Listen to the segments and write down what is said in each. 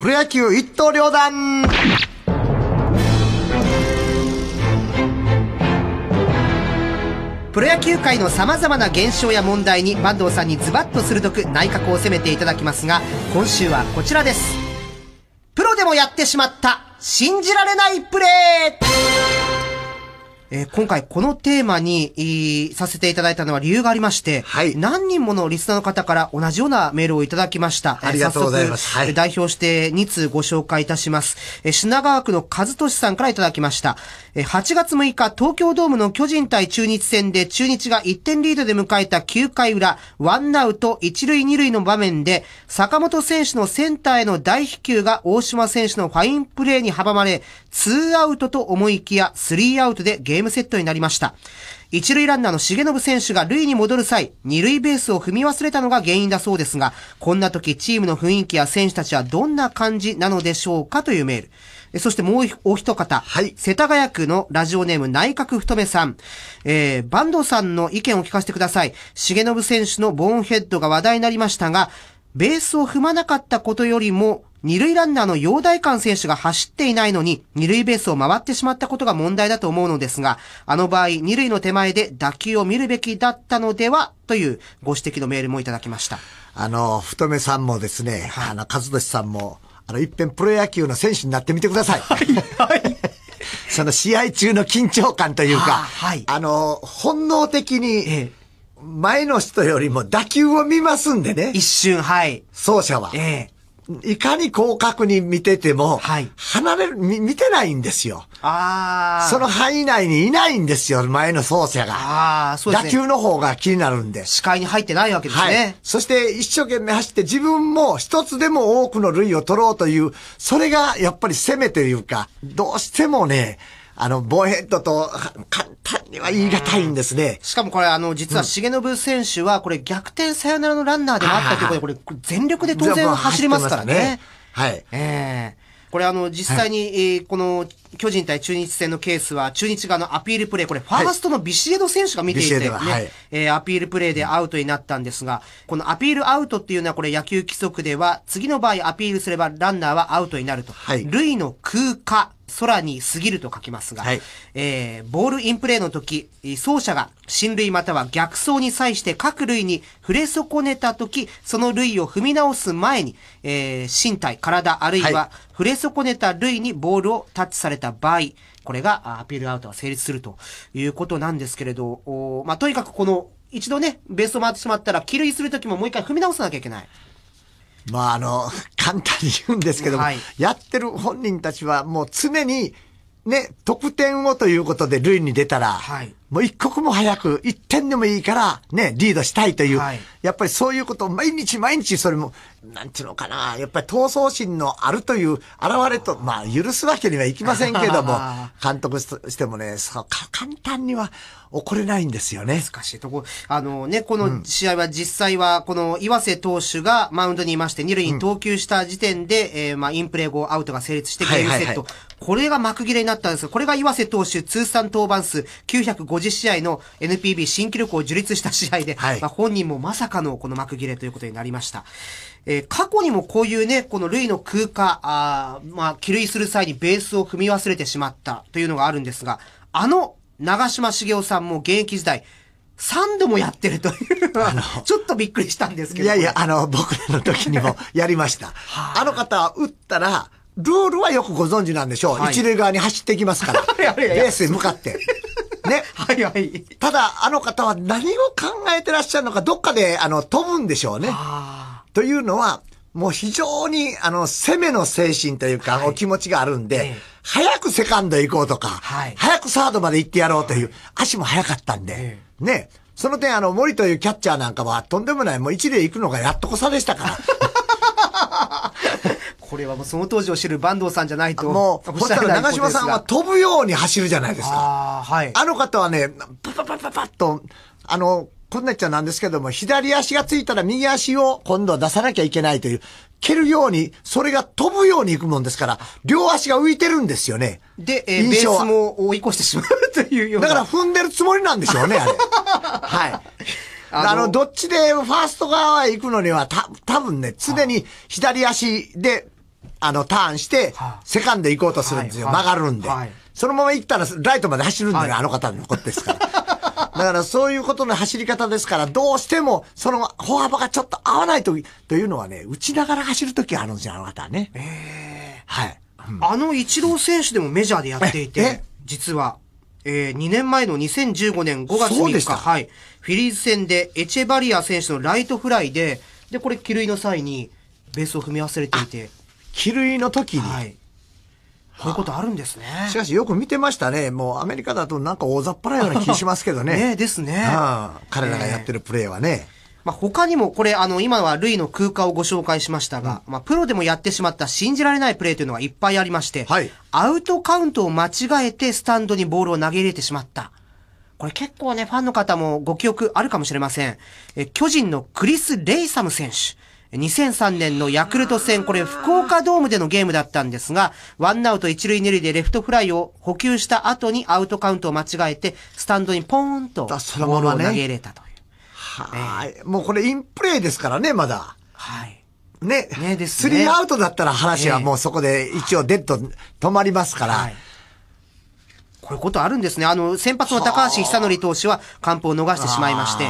プロ野球一刀両断プロ野球界の様々な現象や問題に坂東さんにズバッと鋭く内閣を攻めていただきますが、今週はこちらです。プロでもやってしまった、信じられないプレーえー、今回このテーマに、ー、させていただいたのは理由がありまして、はい、何人ものリスナーの方から同じようなメールをいただきました。ありがとうございます。はい、代表して2通ご紹介いたします。えー、品川区の和俊さんからいただきました。えー、8月6日、東京ドームの巨人対中日戦で中日が1点リードで迎えた9回裏、ワンナウト1塁2塁の場面で、坂本選手のセンターへの大飛球が大島選手のファインプレーに阻まれ、2アウトと思いきや3アウトでゲームセットになりました。一塁ランナーの重信選手が塁に戻る際、二塁ベースを踏み忘れたのが原因だそうですが、こんな時チームの雰囲気や選手たちはどんな感じなのでしょうかというメール。そしてもうお一方、はい、世田谷区のラジオネーム内閣太めさん、えー、バンドさんの意見を聞かせてください。重信選手のボーンヘッドが話題になりましたが、ベースを踏まなかったことよりも、二塁ランナーの陽大館選手が走っていないのに、二塁ベースを回ってしまったことが問題だと思うのですが、あの場合、二塁の手前で打球を見るべきだったのでは、というご指摘のメールもいただきました。あの、太めさんもですね、はい、あの、和俊さんも、あの、一遍プロ野球の選手になってみてください。はい、はい。その試合中の緊張感というか、はい、あの、本能的に、前の人よりも打球を見ますんでね。一瞬、はい。走者は。ええ。いかに広角に見てても、はい、離れる、見てないんですよ。ああ。その範囲内にいないんですよ、前の走者が。ああ、そうですね。打球の方が気になるんで。視界に入ってないわけですね。はい、そして一生懸命走って自分も一つでも多くの塁を取ろうという、それがやっぱり攻めというか、どうしてもね、あの、ボンヘッドと、簡単には言い難いんですね。しかもこれ、あの、実は、重信選手は、これ、逆転サヨナラのランナーでもあったということで、これ、全力で当然走りますからね。ねはい。ええーこれあの、実際に、はえこの、巨人対中日戦のケースは、中日側のアピールプレイ、これ、ファーストのビシエド選手が見ていて、ね、はい、えアピールプレイでアウトになったんですが、このアピールアウトっていうのは、これ野球規則では、次の場合アピールすればランナーはアウトになると。はい、類の空化空に過ぎると書きますが、はい、えー、ボールインプレーの時、走者が進塁または逆走に際して各類に触れ損ねた時、その類を踏み直す前に、えー、身体、体、あるいは触れ損ねた類にボールをタッチされた場合、これがアピールアウトが成立するということなんですけれど、おまあ、とにかくこの、一度ね、ベースを回ってしまったら、帰塁する時ももう一回踏み直さなきゃいけない。まあ、あの、簡単に言うんですけども、はい、やってる本人たちはもう常に、ね、得点をということで、塁に出たら、はい、もう一刻も早く、一点でもいいから、ね、リードしたいという、はい、やっぱりそういうことを毎日毎日それも、なんていうのかな、やっぱり闘争心のあるという現れと、まあ、許すわけにはいきませんけども、監督としてもね、そう、か、簡単には起これないんですよね。難しいとこ。あのね、この試合は実際は、この岩瀬投手がマウンドにいまして、二塁に投球した時点で、うん、えー、まあ、インプレー後、アウトが成立してゲームセット。はいはいはい、これが幕切れになったんですこれが岩瀬投手通算登板数950 50試合の NPB 新記録を樹立した試合で、はい、まあ、本人もまさかのこの幕切れということになりました。えー、過去にもこういうね、この類の空間、あまあ、気類する際にベースを踏み忘れてしまったというのがあるんですが、あの長嶋茂雄さんも現役時代、3度もやってるというのは、ちょっとびっくりしたんですけど。いやいや、あの、僕らの時にもやりました。あの方は打ったら、ルールはよくご存知なんでしょう。はい、一塁側に走っていきますから。ベースに向かって。ね。はいはい。ただ、あの方は何を考えてらっしゃるのか、どっかで、あの、飛ぶんでしょうね。というのは、もう非常に、あの、攻めの精神というか、はい、お気持ちがあるんで、ええ、早くセカンド行こうとか、はい、早くサードまで行ってやろうという、足も速かったんで、え、ね。その点、あの、森というキャッチャーなんかは、とんでもない、もう一で行くのがやっとこさでしたから。これはもうその当時を知る坂東さんじゃないと。もう、したら長嶋さんは飛ぶように走るじゃないですか。あはい。あの方はね、パパパパパッと、あの、こんなっちゃなんですけども、左足がついたら右足を今度は出さなきゃいけないという、蹴るように、それが飛ぶように行くもんですから、両足が浮いてるんですよね。で、えー、ベースも追い越してしまうというような。だから踏んでるつもりなんでしょうね、あれ。はい。あの、どっちでファースト側へ行くのには、た、多分ね、常に左足であの、ターンして、セカンド行こうとするんですよ。曲がるんで。そのまま行ったら、ライトまで走るんだよ、あの方のことですから。だからそういうことの走り方ですから、どうしても、その歩幅がちょっと合わないとき、というのはね、打ちながら走るときあるんですよ、あの方はね。えー、はい。うん、あのイチロー選手でもメジャーでやっていて、実は、えー、2年前の2015年5月3日、はい、フィリーズ戦でエチェバリア選手のライトフライで、で、これ、帰塁の際に、ベースを踏み忘れていて、比類の時に、はいこういうことあるんですね。しかしよく見てましたね。もうアメリカだとなんか大雑把なような気しますけどね。ねですね、うん。彼らがやってるプレーはね。まあ、他にも、これ、あの、今はルイの空間をご紹介しましたが、うん、まあ、プロでもやってしまった信じられないプレーというのがいっぱいありまして、はい、アウトカウントを間違えてスタンドにボールを投げ入れてしまった。これ結構ね、ファンの方もご記憶あるかもしれません。え、巨人のクリス・レイサム選手。2003年のヤクルト戦、これ福岡ドームでのゲームだったんですが、ワンアウト一塁二塁でレフトフライを補給した後にアウトカウントを間違えて、スタンドにポーンとボールを投げ入れたという。はい、もうこれインプレーですからね、まだ。はい。ね。ねですね。スリーアウトだったら話はもうそこで一応デッド止まりますから。はいこういうことあるんですね。あの、先発の高橋久則投手は完封を逃してしまいまして、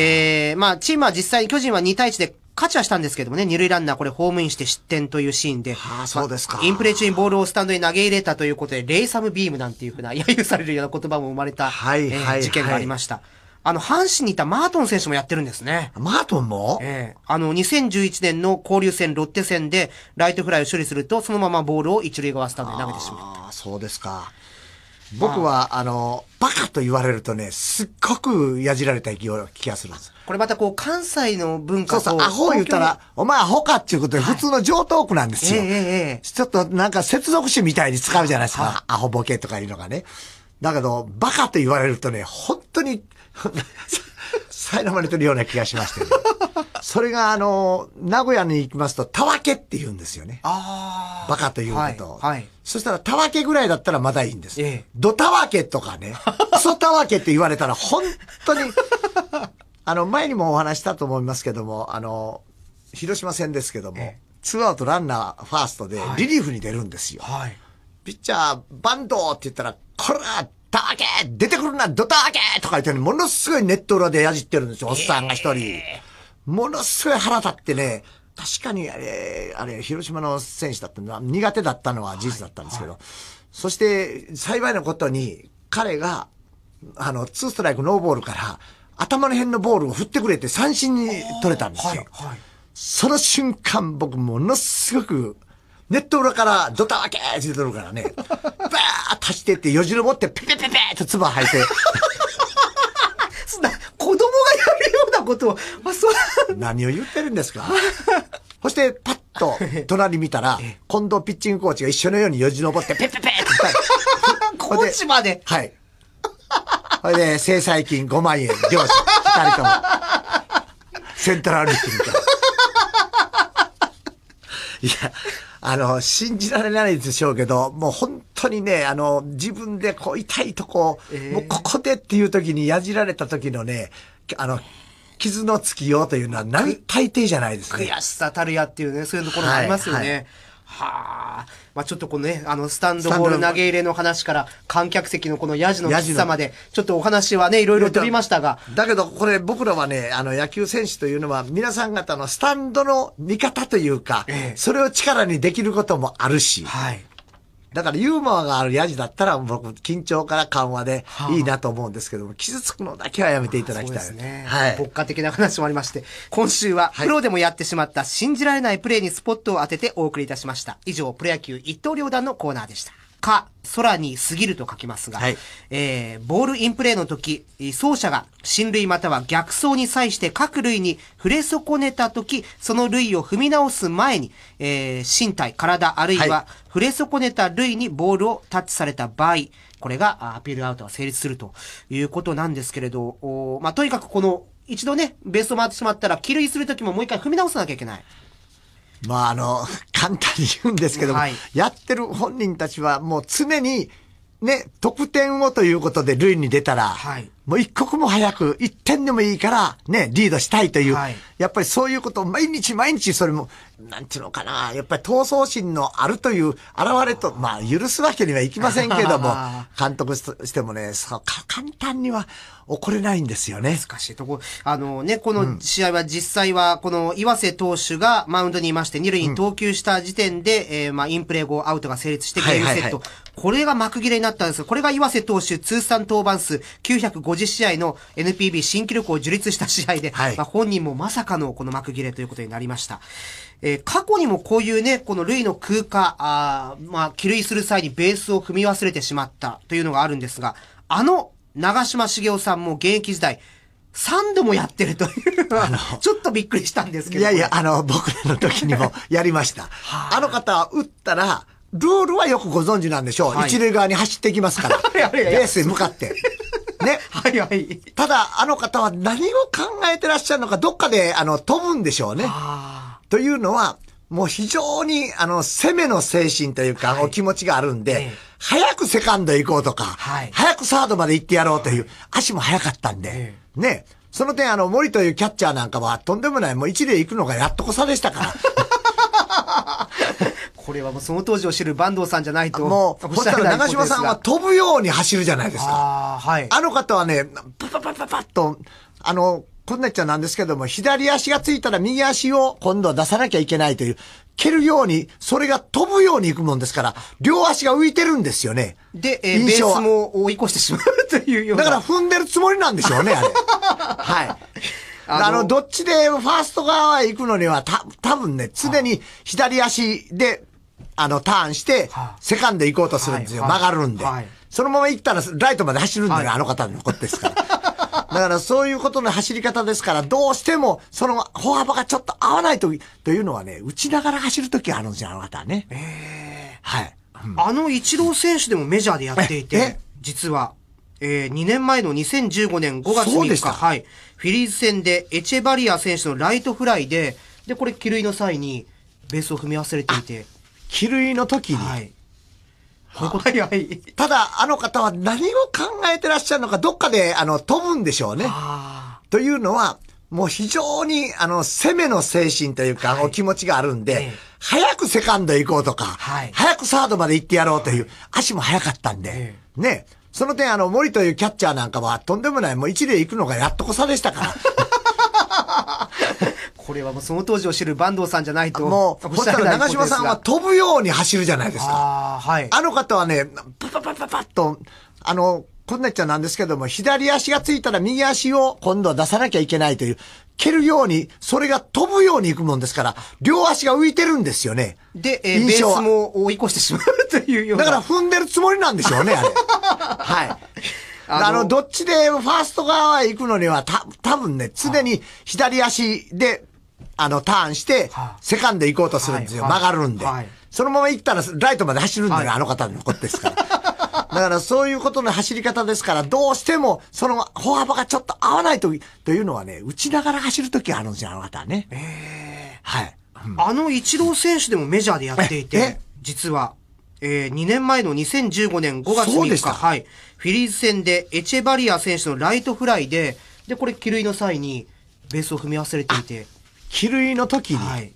ええー、まあ、チームは実際に巨人は2対1で勝ちはしたんですけどもね、二塁ランナーこれホームインして失点というシーンで。はあ、そうですか、まインプレー中にボールをスタンドに投げ入れたということで、レイサムビームなんていうふうな、揶 揄されるような言葉も生まれた、はいはい、事件がありました。あの、阪神にいたマートン選手もやってるんですね。マートンもええー、あの、2011年の交流戦ロッテ戦で、ライトフライを処理すると、そのままボールを一塁側スタンドに投げてしまった。ああ、そうですか。僕は、あの、バカと言われるとね、すっごくやじられた気がするんです。これまたこう、関西の文化とそうそう、アホ言ったら、お前アホかっていうことで、普通の上等句なんですよ。えええちょっとなんか接続詞みたいに使うじゃないですか。アホボケとかいうのがね。だけど、バカと言われるとね、本当に苛 まれてるような気がしまして、ね、それが、あの、名古屋に行きますと、たわけって言うんですよね。ああ。バカということ。はい。はい、そしたら、たわけぐらいだったらまだいいんです。ええ。ドたわけとかね、ク ソたわけって言われたら、本当に、あの、前にもお話したと思いますけども、あの、広島戦ですけども、ええ、ツーアウトランナーファーストで、リリーフに出るんですよ。はい。ピッチャー、バンドって言ったら、こら、たわけ出てくるな、ドタわけとか言って、ものすごいネット裏でやじってるんですよ、おっさんが一人。ええものすごい腹立ってね、確かにあれ、あれ、広島の選手だったのは苦手だったのは事実だったんですけど、はいはい、そして幸いなことに彼が、あの、ツーストライクノーボールから頭の辺のボールを振ってくれて三振に取れたんですよ。はいはい、その瞬間僕ものすごくネット裏からドタワケーって出てるからね、バーッとしてって、よじ登って、ペペペペーって唾吐いて、ことを、あ、そう。何を言ってるんですかそして、パッと、隣見たら、近藤ピッチングコーチが一緒のようによじ登って、ペッペッペッってコーチまで。はい。それで、制裁金5万円、両者、二人とも。セントラルリてみたいいや、あの、信じられないでしょうけど、もう本当にね、あの、自分でこう、痛いとこ、えー、もうここでっていう時にやじられた時のね、あの、傷のつきようというのは何大抵じゃないですね。悔しさたるやっていうね、そういうところもありますよね。はいはいはあ。まあちょっとこのね、あの、スタンドボール投げ入れの話から、観客席のこのヤジの喫さまで、ちょっとお話はね、いろいろとりましたが。だけど、これ僕らはね、あの、野球選手というのは、皆さん方のスタンドの見方というか、ええ、それを力にできることもあるし、はい、だからユーモアがあるヤジだったら、僕、緊張から緩和でいいなと思うんですけども、傷つくのだけはやめていただきたい。ですね。はい。牧歌的な話もありまして、今週は、プロでもやってしまった信じられないプレーにスポットを当ててお送りいたしました。以上、プロ野球一刀両断のコーナーでした。か、空に過ぎると書きますが、はい、えー、ボールインプレーの時、走者が進塁または逆走に際して各類に触れ損ねた時、その類を踏み直す前に、えー、身体、体、あるいは触れ損ねた類にボールをタッチされた場合、これがアピールアウトが成立するということなんですけれど、おまあ、とにかくこの、一度ね、ベースを回ってしまったら、帰塁する時ももう一回踏み直さなきゃいけない。まああの、簡単に言うんですけども、はい、やってる本人たちはもう常に、ね、得点をということで塁に出たら、はい、もう一刻も早く、一点でもいいから、ね、リードしたいという、はい、やっぱりそういうことを毎日毎日それもなんていうのかな、やっぱり闘争心のあるという現れと、まあ、許すわけにはいきませんけれども、監督してもね、そう、か、簡単には怒れないんですよね。難しいとこ。あのね、この試合は実際は、この岩瀬投手がマウンドにいまして、二塁に投球した時点で、うん、えー、まあ、インプレー後アウトが成立してゲームセット。はいはいはい、これが幕切れになったんですこれが岩瀬投手通算登板数950試合の NPB 新記録を樹立した試合で、はい、まあ、本人もまさかのこの幕切れということになりました。えー、過去にもこういうね、この類の空化、あまあ、起類する際にベースを踏み忘れてしまったというのがあるんですが、あの、長嶋茂雄さんも現役時代、3度もやってるというのは、ちょっとびっくりしたんですけど。いやいや、あの、僕らの時にも やりました。あ、の方は打ったら、ルールはよくご存知なんでしょう。はい、一塁側に走っていきますから。ベースに向かって。ね。はいはい。ただ、あの方は何を考えてらっしゃるのか、どっかで、あの、飛ぶんでしょうね。あというのは、もう非常に、あの、攻めの精神というか、お気持ちがあるんで、早くセカンド行こうとか、早くサードまで行ってやろうという、足も速かったんで、ね。その点、あの、森というキャッチャーなんかは、とんでもない、もう一で行くのがやっとこさでしたから。これはもうその当時を知る坂東さんじゃないと。もう、もしたら長島さんは飛ぶように走るじゃないですか。あ,、はい、あの方はね、パパパパパッと、あの、こんなっちゃなんですけども、左足がついたら右足を今度は出さなきゃいけないという、蹴るように、それが飛ぶように行くもんですから、両足が浮いてるんですよね。で、えー、ベースも追い越してしまうというような。だから踏んでるつもりなんでしょうね、あれ。はい。あの、どっちでファースト側へ行くのには、た、多分ね、常に左足で、あの、ターンして、セカンド行こうとするんですよ。曲がるんで。そのまま行ったら、ライトまで走るんだよ、あの方のことですから。だからそういうことの走り方ですから、どうしても、その歩幅がちょっと合わないと、というのはね、打ちながら走るときあるんですよ、あの方はね。えー、はい、うん。あのイチロー選手でもメジャーでやっていて、実は。えー、2年前の2015年5月3日、はい、フィリーズ戦でエチェバリア選手のライトフライで、で、これ、帰塁の際に、ベースを踏み忘れていて。帰塁の時に、はい、はいはい。ただ、あの方は何を考えてらっしゃるのか、どっかで、あの、飛ぶんでしょうね。というのは、もう非常に、あの、攻めの精神というか、はい、お気持ちがあるんで、ええ、早くセカンド行こうとか、はい、早くサードまで行ってやろうという、足も速かったんで、ええ、ね。その点、あの、森というキャッチャーなんかは、とんでもない、もう一塁行くのがやっとこさでしたから。これはもうその当時を知る坂東さんじゃないと。もう、そしたら長島さんは飛ぶように走るじゃないですか。はい。あの方はね、パパパパパッと、あの、こんなっちゃなんですけども、左足がついたら右足を今度は出さなきゃいけないという、蹴るように、それが飛ぶように行くもんですから、両足が浮いてるんですよね。で、えー、ベースも追い越してしまうというような。だから踏んでるつもりなんでしょうね、あれ。はい。あの、どっちでファースト側へ行くのには、た、多分ね、常に左足で、あの、ターンして、セカンド行こうとするんですよ。曲がるんで。はいそのまま行ったらライトまで走るんだよ、はい、あの方のことですから。だからそういうことの走り方ですから、どうしても、その歩幅がちょっと合わないとき、というのはね、打ちながら走るときあるんですよ、あの方はね。えー、はい。うん、あのイチロー選手でもメジャーでやっていて、実は、えー、2年前の2015年5月3日、はい、フィリーズ戦でエチェバリア選手のライトフライで、で、これ、帰塁の際に、ベースを踏み忘れていて。帰塁の時に、はい、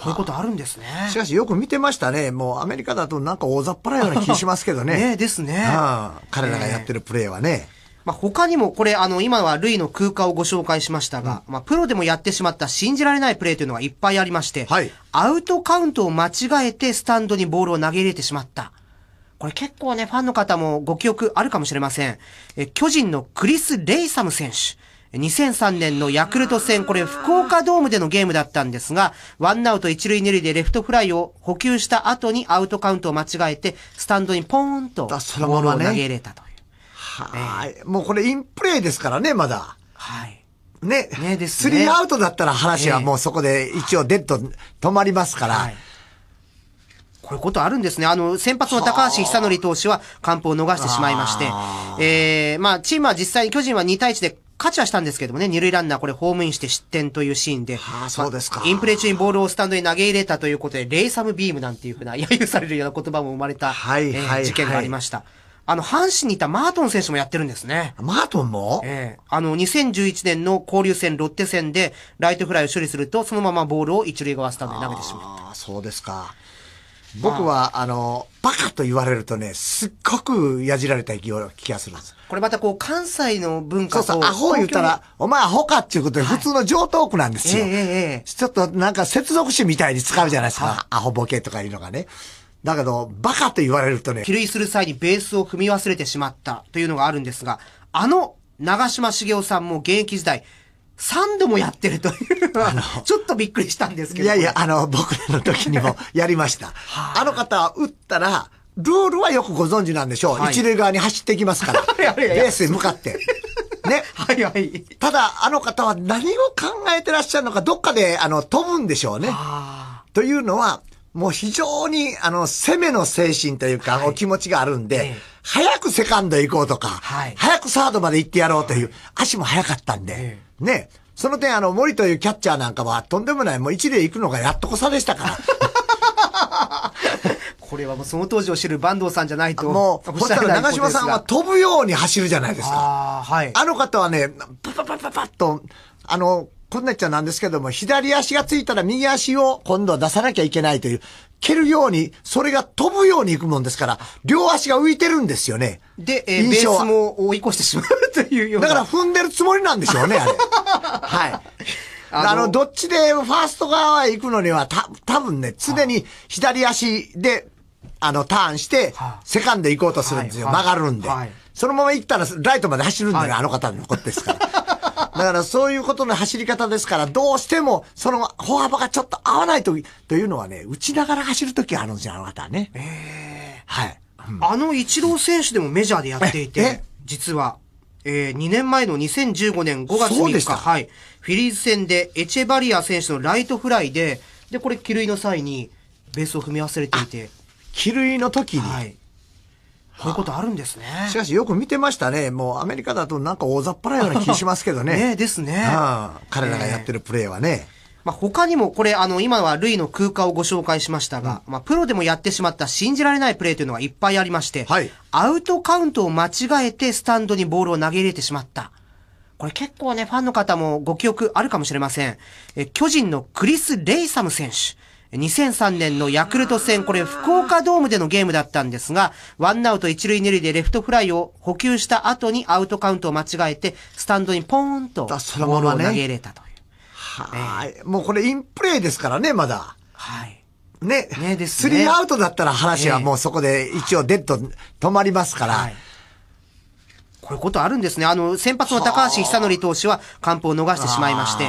こういうことあるんですね。しかしよく見てましたね。もうアメリカだとなんか大雑把なような気しますけどね。ねですね、はあ。彼らがやってるプレーはね。まあ、他にも、これ、あの、今はルイの空間をご紹介しましたが、まあ、プロでもやってしまった信じられないプレーというのがいっぱいありまして、はい、アウトカウントを間違えてスタンドにボールを投げ入れてしまった。これ結構ね、ファンの方もご記憶あるかもしれません。え、巨人のクリス・レイサム選手。2003年のヤクルト戦、これ福岡ドームでのゲームだったんですが、ワンアウト一塁二塁でレフトフライを補給した後にアウトカウントを間違えて、スタンドにポーンとボールを投げれたという。はい、えー、もうこれインプレーですからね、まだ。はい。ね。ねですね。スリーアウトだったら話はもうそこで一応デッド止まりますから。はいこういうことあるんですね。あの、先発の高橋久則投手は完封を逃してしまいまして、ええー、まあ、チームは実際に巨人は2対1で勝ちはしたんですけどもね、二塁ランナーこれホームインして失点というシーンで。ああ、そうですか、まインプレー中にボールをスタンドに投げ入れたということで、レイサムビームなんていうふうな、揶 揄されるような言葉も生まれた、はい、えー、事件がありました。あの、阪神にいたマートン選手もやってるんですね。マートンもええー、あの、2011年の交流戦ロッテ戦で、ライトフライを処理すると、そのままボールを一塁側スタンドに投げてしまった。ああ、そうですか。僕は、あの、バカと言われるとね、すっごくやじられた気がするんです。これまたこう、関西の文化とそうそう、アホ言ったら、お前アホかっていうことで、普通の上等句なんですよ。はいえーえー、ちょっとなんか接続詞みたいに使うじゃないですか。アホボケとかいうのがね。だけど、バカと言われるとね。比類する際にベースを踏み忘れてしまったというのがあるんですが、あの、長嶋茂雄さんも現役時代、3度もやってるというのは、ちょっとびっくりしたんですけど。いやいや、あの、僕らの時にもやりました。あ、の方は打ったら、ルールはよくご存知なんでしょう。はい、一塁側に走っていきますから。レースに向かって。ね。はいはい。ただ、あの方は何を考えてらっしゃるのか、どっかで、あの、飛ぶんでしょうね。あ、というのは、もう非常に、あの、攻めの精神というか、はい、お気持ちがあるんで、ええ、早くセカンド行こうとか、はい、早くサードまで行ってやろうという、足も速かったんで。えね、その点あの、森というキャッチャーなんかは、とんでもない、もう一例行くのがやっとこさでしたから。これはもうその当時を知る坂東さんじゃないと。もう、ほしたら長島さんは飛ぶように走るじゃないですか。あはい、あの方はね、パパパパパッと、あの、こんなっちゃなんですけども、左足がついたら右足を今度は出さなきゃいけないという、蹴るように、それが飛ぶように行くもんですから、両足が浮いてるんですよね。で、えー、ベースも追い越してしまうというような。だから踏んでるつもりなんでしょうね、あれ。はい。あの、どっちでファースト側へ行くのには、た、多分ね、常に左足で、あの、ターンして、セカンド行こうとするんですよ。曲がるんで。そのまま行ったら、ライトまで走るんだよ、あの方のことですから。だからそういうことの走り方ですから、どうしても、その歩幅がちょっと合わないと、というのはね、打ちながら走るときあるんですよ、あの方はね。えー、はい、うん。あのイチロー選手でもメジャーでやっていて、実は。えー、2年前の2015年5月3日、はい、フィリーズ戦でエチェバリア選手のライトフライで、で、これ、帰塁の際に、ベースを踏み忘れていて。帰塁の時に、はい、こういうことあるんですね。しかしよく見てましたね。もうアメリカだとなんか大雑把なような気しますけどね。ねですね。彼らがやってるプレーはね。まあ、他にも、これ、あの、今はルイの空間をご紹介しましたが、まあ、プロでもやってしまった信じられないプレーというのがいっぱいありまして、はい、アウトカウントを間違えてスタンドにボールを投げ入れてしまった。これ結構ね、ファンの方もご記憶あるかもしれません。え、巨人のクリス・レイサム選手。2003年のヤクルト戦、これ福岡ドームでのゲームだったんですが、ワンアウト一塁二塁でレフトフライを補給した後にアウトカウントを間違えて、スタンドにポーンとボールを投げれたという。はい、もうこれインプレーですからね、まだ。はい。ね。ねですね。スリーアウトだったら話はもうそこで一応デッド止まりますから。はいこういうことあるんですね。あの、先発の高橋久則投手は完封を逃してしまいまして、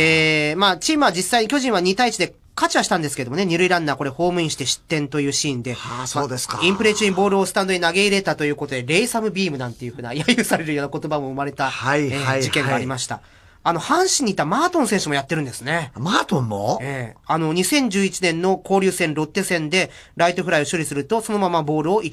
ええー、まあ、チームは実際に巨人は2対1で勝ちはしたんですけどもね、二塁ランナーこれホームインして失点というシーンで。はあ、そうですか、まインプレー中にボールをスタンドに投げ入れたということで、レイサムビームなんていうふうな、揶 揄されるような言葉も生まれた、はいはい、えー、事件がありました。あの、阪神にいたマートン選手もやってるんですね。マートンもええー、あの、2011年の交流戦ロッテ戦で、ライトフライを処理すると、そのままボールを一